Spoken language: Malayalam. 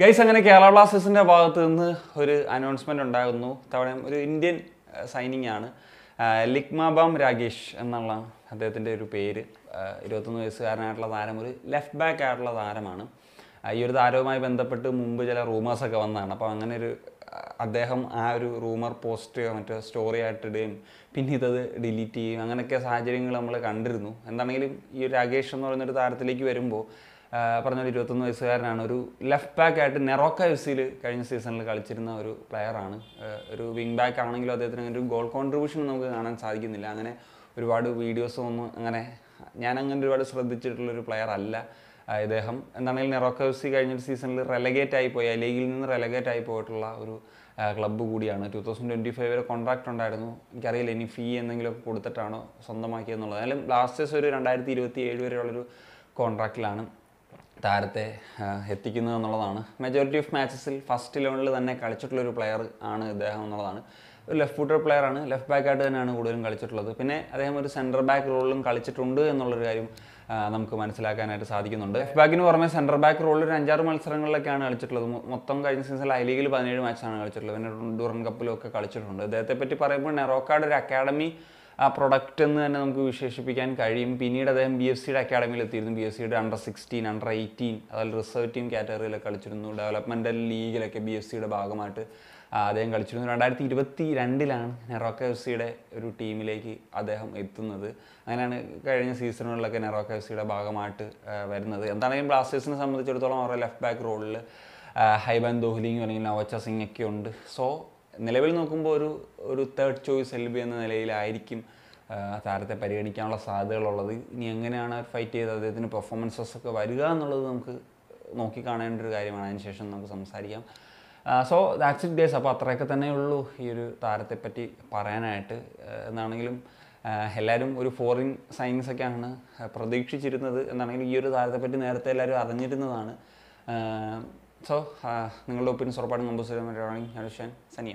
ഗൈസ് അങ്ങനെ കേരള ബ്ലാസ്റ്റേഴ്സിൻ്റെ ഭാഗത്ത് നിന്ന് ഒരു അനൗൺസ്മെൻ്റ് ഉണ്ടാകുന്നു തവണ ഒരു ഇന്ത്യൻ സൈനിങ് uh, ആണ് ലിക്മാബാം uh, രാഗേഷ് എന്നുള്ള അദ്ദേഹത്തിൻ്റെ ഒരു പേര് uh, ഇരുപത്തൊന്ന് വയസ്സുകാരനായിട്ടുള്ള താരം ഒരു ലെഫ്റ്റ് ബാക്ക് ആയിട്ടുള്ള താരമാണ് ഈ ഒരു താരവുമായി ബന്ധപ്പെട്ട് മുമ്പ് ചില റൂമേഴ്സൊക്കെ വന്നതാണ് അപ്പോൾ അങ്ങനെ ഒരു അദ്ദേഹം ആ ഒരു റൂമർ പോസ്റ്റ് മറ്റോ സ്റ്റോറി ആയിട്ടിടുകയും പിന്നെ ഇതത് ഡിലീറ്റ് ചെയ്യും അങ്ങനെയൊക്കെ സാഹചര്യങ്ങൾ നമ്മൾ കണ്ടിരുന്നു എന്താണെങ്കിലും ഈ ഒരു രാഗേഷ് എന്ന് പറയുന്നൊരു താരത്തിലേക്ക് വരുമ്പോൾ പറഞ്ഞ ഒരു ഇരുപത്തൊന്ന് വയസ്സുകാരനാണ് ഒരു ലെഫ്റ്റ് ബാക്ക് ആയിട്ട് നെറോക്ക എഫ് സിയിൽ കഴിഞ്ഞ സീസണിൽ കളിച്ചിരുന്ന ഒരു പ്ലെയറാണ് ഒരു വിങ് ബാക്ക് ആണെങ്കിലും അദ്ദേഹത്തിന് അങ്ങനെ ഒരു ഗോൾ കോൺട്രിബ്യൂഷൻ നമുക്ക് കാണാൻ സാധിക്കുന്നില്ല അങ്ങനെ ഒരുപാട് വീഡിയോസും ഒന്നും അങ്ങനെ ഞാൻ അങ്ങനെ ഒരുപാട് ശ്രദ്ധിച്ചിട്ടുള്ളൊരു പ്ലെയർ അല്ല ഇദ്ദേഹം എന്താണെങ്കിലും നെറോക്ക എഫ് സി കഴിഞ്ഞ സീസണിൽ റെലഗേറ്റ് ആയി പോയി ലീഗിൽ നിന്ന് റെലഗേറ്റ് ആയി പോയിട്ടുള്ള ഒരു ക്ലബ്ബ് കൂടിയാണ് ടു തൗസൻഡ് ട്വൻറ്റി ഫൈവ് വരെ കോൺട്രാക്റ്റ് ഉണ്ടായിരുന്നു എനിക്കറിയില്ല ഇനി ഫീ എന്തെങ്കിലുമൊക്കെ കൊടുത്തിട്ടാണോ സ്വന്തമാക്കിയെന്നുള്ളത് എന്നാലും ബ്ലാസ്റ്റേഴ്സ് ഒരു രണ്ടായിരത്തി ഇരുപത്തി ഏഴ് വരെയുള്ളൊരു കോൺട്രാക്റ്റിലാണ് താരത്തെ എത്തിക്കുന്നത് എന്നുള്ളതാണ് മെജോറിറ്റി ഓഫ് മാച്ചസിൽ ഫസ്റ്റ് ലെവലിൽ തന്നെ കളിച്ചിട്ടുള്ളൊരു പ്ലെയർ ആണ് ഇദ്ദേഹം എന്നുള്ളതാണ് ഒരു ലെഫ്റ്റ് ഫൂട്ടർ പ്ലെയർ ആണ് ലെഫ്റ്റ് ആയിട്ട് തന്നെയാണ് കൂടുതലും കളിച്ചിട്ടുള്ളത് പിന്നെ അദ്ദേഹം ഒരു സെൻറ്റർ ബാക്ക് റോളിലും കളിച്ചിട്ടുണ്ട് എന്നുള്ളൊരു കാര്യം നമുക്ക് മനസ്സിലാക്കാനായിട്ട് സാധിക്കുന്നുണ്ട് ലെഫ്റ്റ് ബാക്കിന് പുറമെ സെൻറ്റർ ബാക്ക് റോളിൽ ഒരു അഞ്ചാറ് മത്സരങ്ങളിലൊക്കെയാണ് കളിച്ചിട്ടുള്ളത് മൊത്തം കഴിഞ്ഞ സീസൺ ഐ ലീഗിൽ പതിനേഴ് മാച്ചാണ് കളിച്ചിട്ടുള്ളത് പിന്നെ ഡൂറൻ കപ്പിലും ഒക്കെ കളിച്ചിട്ടുണ്ട് അദ്ദേഹത്തെ പറ്റി പറയുമ്പോൾ നെറോക്കാട് ഒരു അക്കാഡമി ആ പ്രൊഡക്റ്റ് എന്ന് തന്നെ നമുക്ക് വിശേഷിപ്പിക്കാൻ കഴിയും പിന്നീട് അദ്ദേഹം ബി എഫ് സിയുടെ അക്കാഡമിയിൽ എത്തിയിരുന്നു ബി എഫ് സിയുടെ അണ്ടർ സിക്സ്റ്റീൻ അണ്ടർ എയ്റ്റീൻ അതായത് റിസർവ് ടീം കാറ്റഗറിയിലൊക്കെ കളിച്ചിരുന്നു ഡെവലപ്മെൻ്റൽ ലീഗിലൊക്കെ ബി എഫ് സിയുടെ ഭാഗമായിട്ട് അദ്ദേഹം കളിച്ചിരുന്നു രണ്ടായിരത്തി ഇരുപത്തി രണ്ടിലാണ് നെറോക്ക എഫ് സിയുടെ ഒരു ടീമിലേക്ക് അദ്ദേഹം എത്തുന്നത് അങ്ങനെയാണ് കഴിഞ്ഞ സീസണുകളിലൊക്കെ നെറോക്ക എഫ് സിയുടെ ഭാഗമായിട്ട് വരുന്നത് എന്താണെങ്കിലും ബ്ലാസ്റ്റേഴ്സിനെ സംബന്ധിച്ചിടത്തോളം അവരുടെ ലെഫ്റ്റ് ബാക്ക് റോളിൽ ഹൈബാൻ ദോഹ്ലിയും അല്ലെങ്കിൽ നവച്ച സിംഗ് ഒക്കെ ഉണ്ട് സോ നിലവിൽ നോക്കുമ്പോൾ ഒരു ഒരു തേർഡ് ചോയ്സ് എൽ ബി എന്ന നിലയിലായിരിക്കും താരത്തെ പരിഗണിക്കാനുള്ള സാധ്യതകളുള്ളത് ഇനി എങ്ങനെയാണ് ഫൈറ്റ് ചെയ്ത് അദ്ദേഹത്തിൻ്റെ പെർഫോമൻസസ് ഒക്കെ വരിക എന്നുള്ളത് നമുക്ക് നോക്കിക്കാണേണ്ട ഒരു കാര്യമാണ് അതിനുശേഷം നമുക്ക് സംസാരിക്കാം സോ ദാറ്റ്സ് ഇറ്റ് ഡേസ് അപ്പോൾ അത്രയൊക്കെ ഉള്ളൂ ഈ ഒരു താരത്തെപ്പറ്റി പറയാനായിട്ട് എന്നാണെങ്കിലും എല്ലാവരും ഒരു ഫോറിൻ സയൻസ് ഒക്കെയാണ് പ്രതീക്ഷിച്ചിരുന്നത് എന്നാണെങ്കിലും ഈ ഒരു താരത്തെപ്പറ്റി നേരത്തെ എല്ലാവരും അറിഞ്ഞിരുന്നതാണ് സോ നിങ്ങളുടെ ഒപ്പീനിയൻസ് ഉറപ്പായിട്ടും കമ്പോസ് ചെയ്യാൻ ഹർഷൻ സനിയ